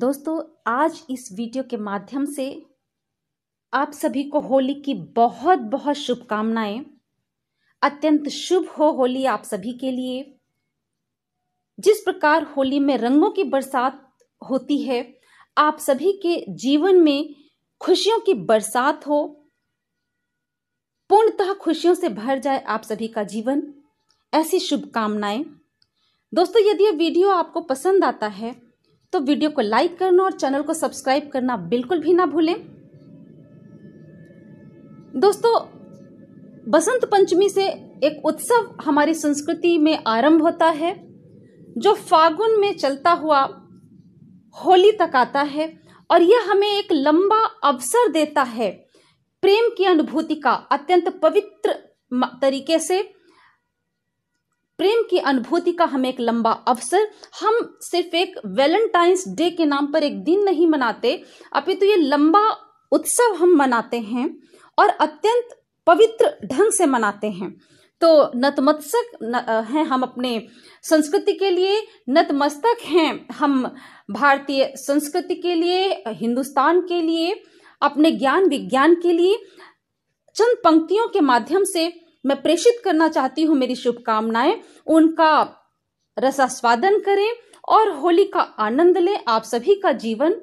दोस्तों आज इस वीडियो के माध्यम से आप सभी को होली की बहुत बहुत शुभकामनाएं अत्यंत शुभ हो होली आप सभी के लिए जिस प्रकार होली में रंगों की बरसात होती है आप सभी के जीवन में खुशियों की बरसात हो पूर्णतः खुशियों से भर जाए आप सभी का जीवन ऐसी शुभकामनाएं दोस्तों यदि ये वीडियो आपको पसंद आता है तो वीडियो को लाइक करना और चैनल को सब्सक्राइब करना बिल्कुल भी ना भूलें दोस्तों बसंत पंचमी से एक उत्सव हमारी संस्कृति में आरंभ होता है जो फागुन में चलता हुआ होली तक आता है और यह हमें एक लंबा अवसर देता है प्रेम की अनुभूति का अत्यंत पवित्र तरीके से प्रेम की अनुभूति का हमें एक लंबा अवसर हम सिर्फ एक वैलेंटाइंस डे के नाम पर एक दिन नहीं मनाते अपितु तो ये लंबा उत्सव हम मनाते हैं और अत्यंत पवित्र ढंग से मनाते हैं तो नतमस्तक हैं हम अपने संस्कृति के लिए नतमस्तक हैं हम भारतीय संस्कृति के लिए हिंदुस्तान के लिए अपने ज्ञान विज्ञान के लिए चंद पंक्तियों के माध्यम से मैं प्रेषित करना चाहती हूँ मेरी शुभकामनाएं उनका रसास्वादन करें और होली का आनंद लें आप सभी का जीवन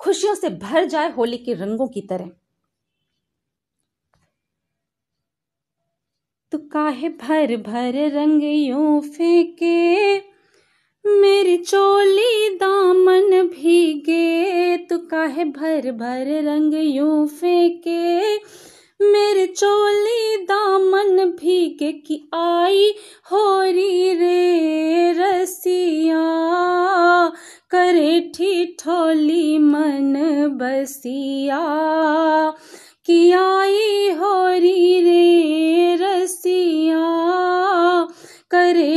खुशियों से भर जाए होली के रंगों की तरह तो काहे भर भर रंग यूं फेंके मेरी चोली दामन भीगे तो काहे भर भर रंग यूं फेंके मेरी चोली दामन के की आई होरी रे रसिया करे ठी ठोली मन बसिया कि आई होरी रे रसिया करे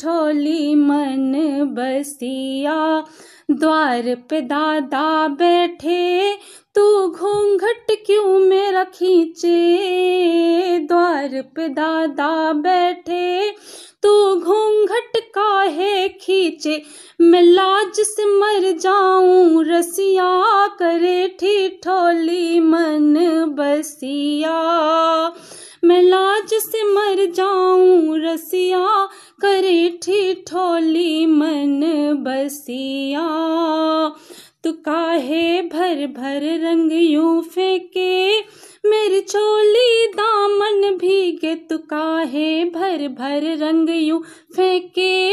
ठोली मन बसिया द्वार पे दादा बैठे तू घूंघट क्यों मेरा खींचे सर पे दादा बैठे तू घूंघट है खींचे मैं लाज से मर जाऊं रसिया करे ठिठोली मन बसिया मैं लाज से मर जाऊं रसिया करे ठिठोली मन बसिया तू काहे भर भर रंग यूं फेंके मेरे चोली काहे भर भर रंग यूं फेंके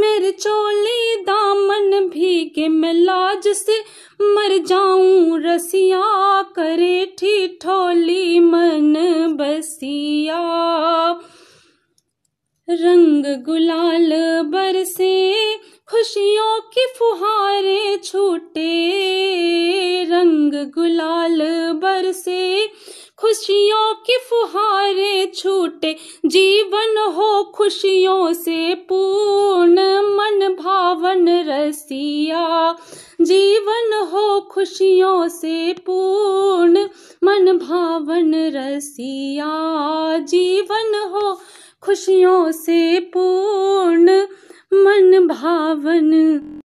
मेरे चोली दामन भीगे मैं लाज से मर जाऊं रसिया करे ठोली मन बसिया रंग गुलाल बरसे खुशियों की फुहारे छूटे रंग गुलाल बरसे खुशियों की फुहारे छूटे जीवन हो खुशियों से पूर्ण मन भावन रसिया जीवन हो खुशियों से पूर्ण मन भावन रसिया जीवन हो खुशियों से पूर्ण मन भावन